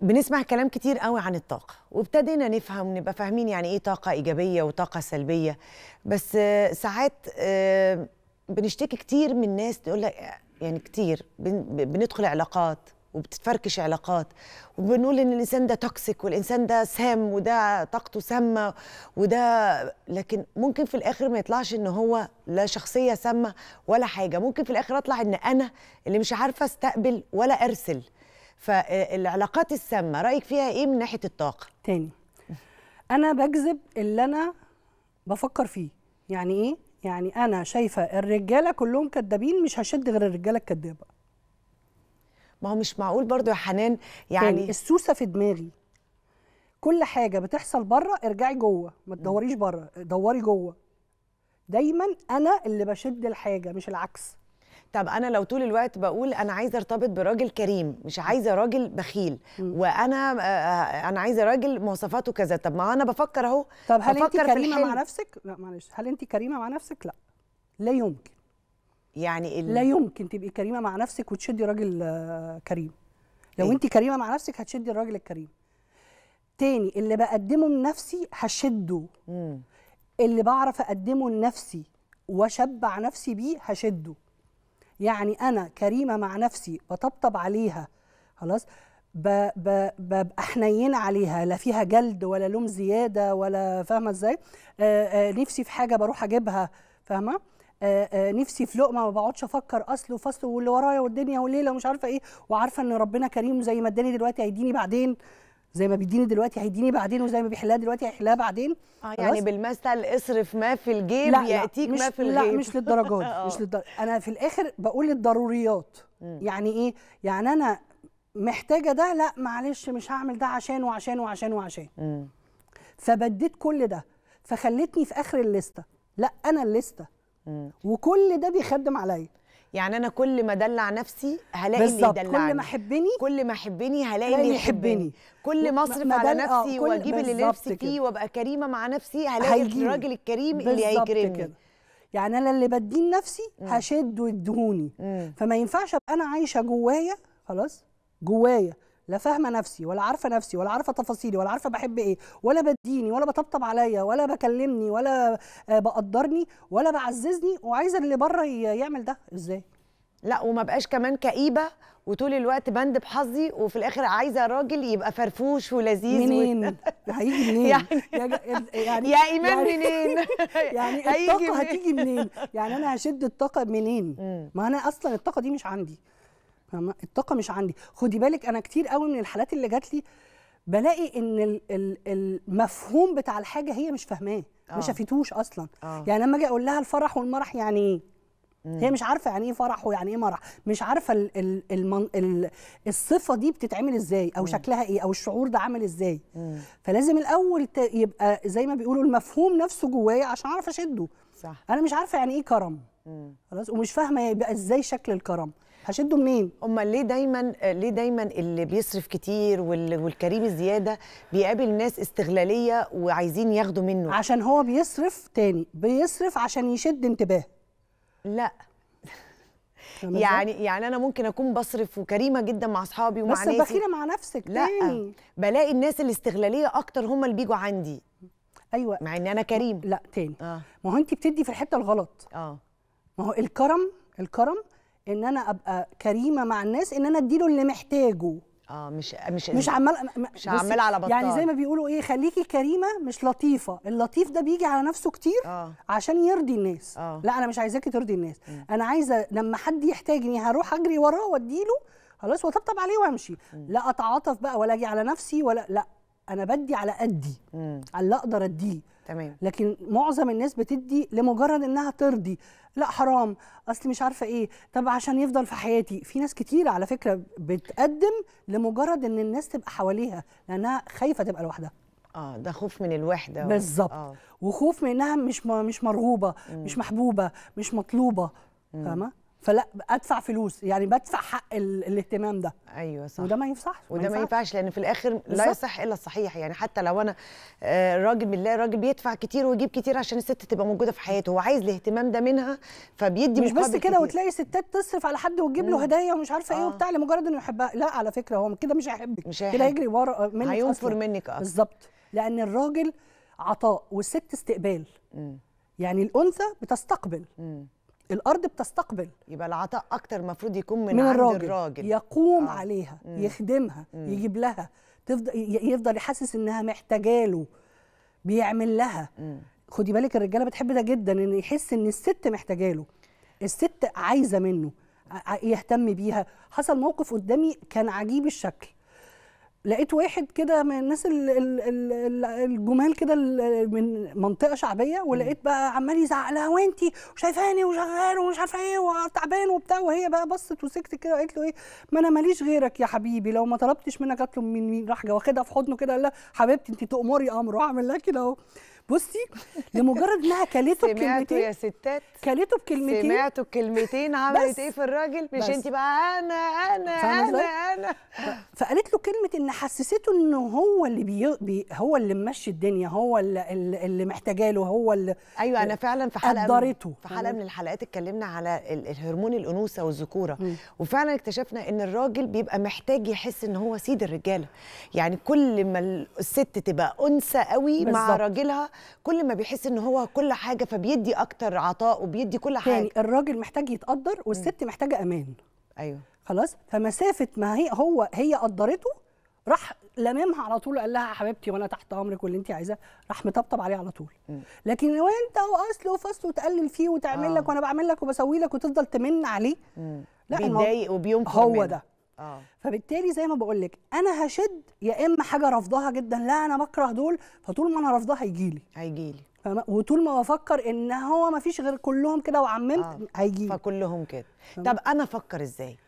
بنسمع كلام كتير قوي عن الطاقه وابتدينا نفهم نبقى فاهمين يعني ايه طاقه ايجابيه وطاقه سلبيه بس ساعات آه، بنشتكي كتير من ناس تقول لك يعني كتير بندخل علاقات وبتتفركش علاقات وبنقول ان الانسان ده توكسيك والانسان ده سام وده طاقته سامه وده لكن ممكن في الاخر ما يطلعش ان هو لا شخصيه سامه ولا حاجه ممكن في الاخر اطلع ان انا اللي مش عارفه استقبل ولا ارسل فالعلاقات السامه رايك فيها ايه من ناحيه الطاقه تاني انا بكذب اللي انا بفكر فيه يعني ايه يعني انا شايفه الرجاله كلهم كدابين مش هشد غير الرجاله الكدابه ما هو مش معقول برضو يا حنان يعني السوسه في دماغي كل حاجه بتحصل بره ارجعي جوه ما تدوريش بره دوري جوه دايما انا اللي بشد الحاجه مش العكس طب انا لو طول الوقت بقول انا عايزه ارتبط براجل كريم مش عايزه راجل بخيل وانا آه، آه، انا عايزه راجل مواصفاته كذا طب ما انا بفكر اهو طب هل انت كريمه مع نفسك لا معلش هل انت كريمه مع نفسك لا لا يمكن يعني ال... لا يمكن تبقي كريمه مع نفسك وتشدي راجل آه، كريم لو إيه؟ انت كريمه مع نفسك هتشدي الراجل الكريم تاني اللي بقدمه لنفسي هشده مم. اللي بعرف اقدمه لنفسي واشبع نفسي بيه هشده يعني انا كريمه مع نفسي بطبطب عليها خلاص ببقى حنين عليها لا فيها جلد ولا لوم زياده ولا فاهمه ازاي نفسي في حاجه بروح اجيبها فاهمه نفسي في لقمه ما بقعدش افكر اصل وفصل واللي ورايا والدنيا والليله ومش عارفه ايه وعارفه ان ربنا كريم زي ما اداني دلوقتي هيديني بعدين زي ما بيديني دلوقتي هيديني بعدين وزي ما بيحلها دلوقتي هيحلها بعدين اه يعني بالمثل اصرف ما في الجيب لا ياتيك ما في الغيب لا مش للدرجه دي مش آه. للدرجة انا في الاخر بقول الضروريات يعني ايه يعني انا محتاجه ده لا معلش مش هعمل ده عشان وعشان وعشان وعشان فبديت كل ده فخلتني في اخر الليسته لا انا الليسته وكل ده بيخدم عليا يعني انا كل ما ادلع نفسي هلاقي اللي يدلعني كل ما احبني كل ما احبني هلاقي اللي يحبني كل ما اصرف على نفسي آه، واجيب اللي نفسي فيه وابقى كريمه مع نفسي هلاقي الراجل الكريم اللي هيكرمني كده. يعني انا اللي بديه لنفسي هشد ويدهوني فما ينفعش ابقى انا عايشه جوايا خلاص جوايا لا فاهمه نفسي ولا عارفه نفسي ولا عارفه تفاصيلي ولا عارفه بحب ايه ولا بديني ولا بطبطب عليا ولا بكلمني ولا آه، بقدرني ولا بعززني وعايزه اللي بره يعمل ده ازاي لا وما بقاش كمان كئيبه وطول الوقت بند بحظي وفي الاخر عايزه راجل يبقى فرفوش ولذيذ منين؟ هيجي منين؟ يعني, يعني يا ايمان يعني منين؟ يعني الطاقه هتيجي منين؟ يعني انا هشد الطاقه منين؟ ما انا اصلا الطاقه دي مش عندي الطاقه مش عندي خدي بالك انا كتير قوي من الحالات اللي جات لي بلاقي ان المفهوم بتاع الحاجه هي مش فاهماه ما آه. شافتوش اصلا أوه. يعني لما اجي اقول لها الفرح والمرح يعني ايه هي مش عارفه يعني ايه فرح ويعني ايه مرح مش عارفه الـ الـ الـ الـ الصفه دي بتتعمل ازاي او مم. شكلها ايه او الشعور ده عامل ازاي مم. فلازم الاول يبقى زي ما بيقولوا المفهوم نفسه جوايا عشان اعرف اشده صح انا مش عارفه يعني ايه كرم خلاص ومش فاهمه يبقى ازاي شكل الكرم هشده منين امال ليه دايما ليه دايما اللي بيصرف كتير والكريم الزياده بيقابل ناس استغلاليه وعايزين ياخدوا منه عشان هو بيصرف تاني بيصرف عشان يشد انتباه لا يعني يعني انا ممكن اكون بصرف وكريمه جدا مع اصحابي ومع بس ناسي بس بخيله مع نفسك لا تاني. بلاقي الناس الاستغلاليه اكتر هم اللي بيجوا عندي ايوه مع ان انا كريم لا تاني آه. ما هو انت بتدي في الحته الغلط اه ما هو الكرم الكرم ان انا ابقى كريمه مع الناس ان انا اديله اللي محتاجه اه مش مش مش عمال مش عمال على بطال يعني زي ما بيقولوا ايه خليكي كريمه مش لطيفه اللطيف ده بيجي على نفسه كتير آه. عشان يرضي الناس آه. لا انا مش عايزاكي ترضي الناس م. انا عايزه لما حد يحتاجني هروح اجري وراه واديله خلاص واطبطب عليه وامشي لا اتعاطف بقى ولا اجي على نفسي ولا لا انا بدي على قدي على اللي اقدر اديه تمام لكن معظم الناس بتدي لمجرد انها ترضي لا حرام اصل مش عارفه ايه طب عشان يفضل في حياتي في ناس كتير على فكره بتقدم لمجرد ان الناس تبقى حواليها لانها خايفه تبقى لوحدها اه ده خوف من الوحده بالظبط آه. وخوف من انها مش مش مرغوبه مم. مش محبوبه مش مطلوبه فاهمه فلا ادفع فلوس يعني بدفع حق الاهتمام ده ايوه صح وده ما ينفعش وده ما ينفعش لان في الاخر بالزبط. لا يصح الا الصحيح يعني حتى لو انا آه، راجل بالله راجل بيدفع كتير ويجيب كتير عشان الست تبقى موجوده في حياته هو عايز الاهتمام ده منها فبيدي مش بس كده وتلاقي ستات تصرف على حد وتجيب له هدايا ومش عارفه إيه آه. ايه وبتاع لمجرد انه يحبها لا على فكره هو كده مش هيحبك مش هيحب. كده هيجري ورا آه، منك هينفر منك اه بالظبط لان الراجل عطاء والست استقبال م. يعني الانثى بتستقبل م. الارض بتستقبل يبقى العطاء اكتر المفروض يكون من, من الراجل. الراجل يقوم آه. عليها مم. يخدمها مم. يجيب لها تفضل يفضل يحسس انها محتاجه له بيعمل لها مم. خدي بالك الرجاله بتحب ده جدا ان يحس ان الست محتاجه له الست عايزه منه يهتم بيها حصل موقف قدامي كان عجيب الشكل لقيت واحد كده من الناس الجمال كده من منطقه شعبيه ولقيت بقى عمال يزعق لها وانتي وشايفاني وشغال ومش عارفه ايه وتعبان وبتاع وهي بقى بصت وسكت كده قالت له ايه ما انا ماليش غيرك يا حبيبي لو ما طلبتش منك اطلب من مين راح واخدها في حضنه كده قال لها حبيبتي انت تؤمري امر واعمل لك كده اهو بصي لمجرد انها كلته بكلمتين يا ستات كلته بكلمتين سمعتوا الكلمتين عملت ايه في الراجل مش انت بقى انا انا انا انا فقالت له كلمه ان حسسته ان هو اللي بي... بي... هو اللي ممشي الدنيا هو اللي, اللي محتاجاه له هو اللي ايوه انا فعلا في حلقه قدرته في حلقه من الحلقات اتكلمنا على الهرمون الانوثه والذكوره وفعلا اكتشفنا ان الراجل بيبقى محتاج يحس ان هو سيد الرجاله يعني كل ما الست تبقى انثى قوي مع راجلها كل ما بيحس ان هو كل حاجه فبيدي اكتر عطاء وبيدي كل حاجه يعني الراجل محتاج يتقدر والست محتاجه امان ايوه خلاص فمسافه ما هي هو هي قدرته راح لممها على طول قال لها حبيبتي وانا تحت امرك واللي انت عايزاه راح مطبطب عليه على طول لكن لو انت واصله وفصله وتقلل فيه وتعمل آه. لك وانا بعمل لك وبسوي لك وتفضل تمن عليه لا بيتضايق وبينكر هو ده آه. فبالتالي زي ما بقول لك انا هشد يا اما حاجه رافضاها جدا لا انا بكره دول فطول ما انا رافضاه هيجي لي هيجي لي وطول ما بفكر ان هو ما فيش غير كلهم كده وعممت آه. هيجي فكلهم كده طب انا افكر ازاي